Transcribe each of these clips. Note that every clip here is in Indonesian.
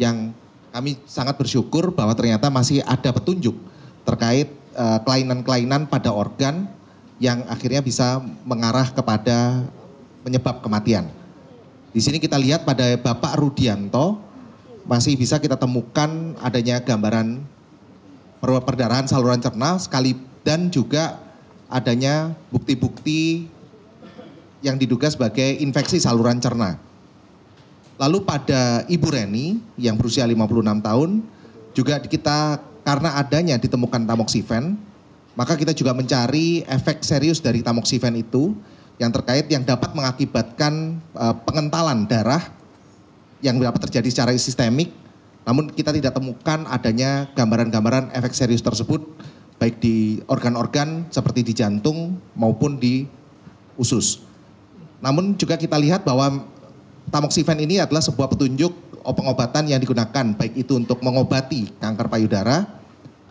yang kami sangat bersyukur bahwa ternyata masih ada petunjuk terkait kelainan eh, kelainan-kelainan pada organ yang akhirnya bisa mengarah kepada penyebab kematian. Di sini kita lihat pada Bapak Rudianto masih bisa kita temukan adanya gambaran perdarahan saluran cerna sekali dan juga adanya bukti-bukti yang diduga sebagai infeksi saluran cerna. Lalu pada Ibu Reni yang berusia 56 tahun juga kita karena adanya ditemukan tamoksifen, maka kita juga mencari efek serius dari tamoksifen itu yang terkait yang dapat mengakibatkan uh, pengentalan darah yang dapat terjadi secara sistemik. Namun kita tidak temukan adanya gambaran-gambaran efek serius tersebut baik di organ-organ seperti di jantung maupun di usus. Namun juga kita lihat bahwa tamoxifen ini adalah sebuah petunjuk pengobatan yang digunakan baik itu untuk mengobati kanker payudara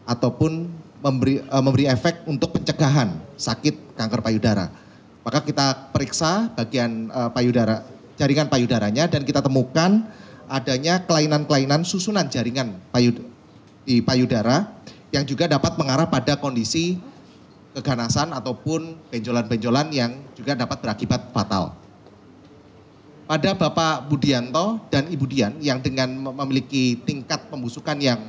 ataupun memberi uh, memberi efek untuk pencegahan sakit kanker payudara. Maka kita periksa bagian uh, payudara jaringan payudaranya dan kita temukan adanya kelainan-kelainan susunan jaringan payud di payudara yang juga dapat mengarah pada kondisi keganasan ataupun benjolan-benjolan yang juga dapat berakibat fatal pada Bapak Budianto dan Ibu Dian yang dengan memiliki tingkat pembusukan yang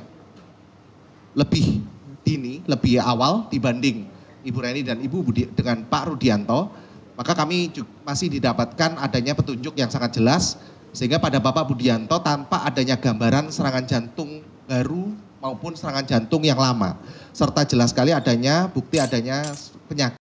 lebih dini, lebih awal dibanding Ibu Reni dan Ibu Budi dengan Pak Rudianto, maka kami masih didapatkan adanya petunjuk yang sangat jelas sehingga pada Bapak Budianto tanpa adanya gambaran serangan jantung baru maupun serangan jantung yang lama serta jelas sekali adanya bukti adanya penyakit